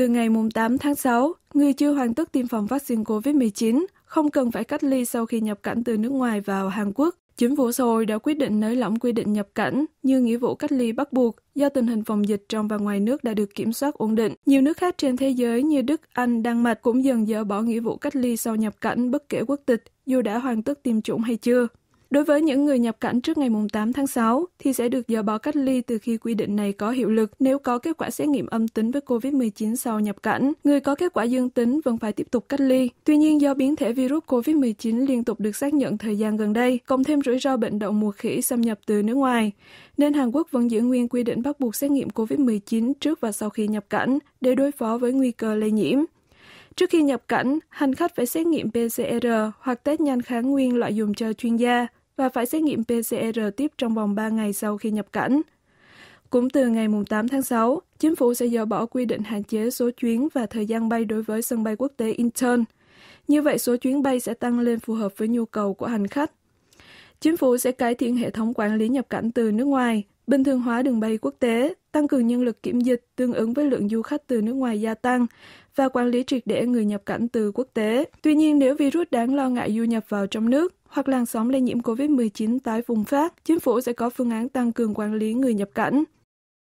Từ ngày 8 tháng 6, người chưa hoàn tất tiêm phòng vaccine COVID-19 không cần phải cách ly sau khi nhập cảnh từ nước ngoài vào Hàn Quốc. Chính phủ Seoul đã quyết định nới lỏng quy định nhập cảnh như nghĩa vụ cách ly bắt buộc do tình hình phòng dịch trong và ngoài nước đã được kiểm soát ổn định. Nhiều nước khác trên thế giới như Đức, Anh, Đan Mạch cũng dần dỡ bỏ nghĩa vụ cách ly sau nhập cảnh bất kể quốc tịch dù đã hoàn tất tiêm chủng hay chưa. Đối với những người nhập cảnh trước ngày 8 tháng 6 thì sẽ được dỡ bỏ cách ly từ khi quy định này có hiệu lực nếu có kết quả xét nghiệm âm tính với COVID-19 sau nhập cảnh. Người có kết quả dương tính vẫn phải tiếp tục cách ly. Tuy nhiên do biến thể virus COVID-19 liên tục được xác nhận thời gian gần đây, cộng thêm rủi ro bệnh động mùa khỉ xâm nhập từ nước ngoài, nên Hàn Quốc vẫn giữ nguyên quy định bắt buộc xét nghiệm COVID-19 trước và sau khi nhập cảnh để đối phó với nguy cơ lây nhiễm. Trước khi nhập cảnh, hành khách phải xét nghiệm PCR hoặc test nhanh kháng nguyên loại dùng cho chuyên gia – và phải xét nghiệm PCR tiếp trong vòng 3 ngày sau khi nhập cảnh. Cũng từ ngày 8 tháng 6, chính phủ sẽ dỡ bỏ quy định hạn chế số chuyến và thời gian bay đối với sân bay quốc tế Incheon. Như vậy, số chuyến bay sẽ tăng lên phù hợp với nhu cầu của hành khách. Chính phủ sẽ cải thiện hệ thống quản lý nhập cảnh từ nước ngoài, bình thường hóa đường bay quốc tế, tăng cường nhân lực kiểm dịch tương ứng với lượng du khách từ nước ngoài gia tăng và quản lý triệt để người nhập cảnh từ quốc tế. Tuy nhiên, nếu virus đáng lo ngại du nhập vào trong nước hoặc làn sóng lây nhiễm COVID-19 tái bùng phát, chính phủ sẽ có phương án tăng cường quản lý người nhập cảnh.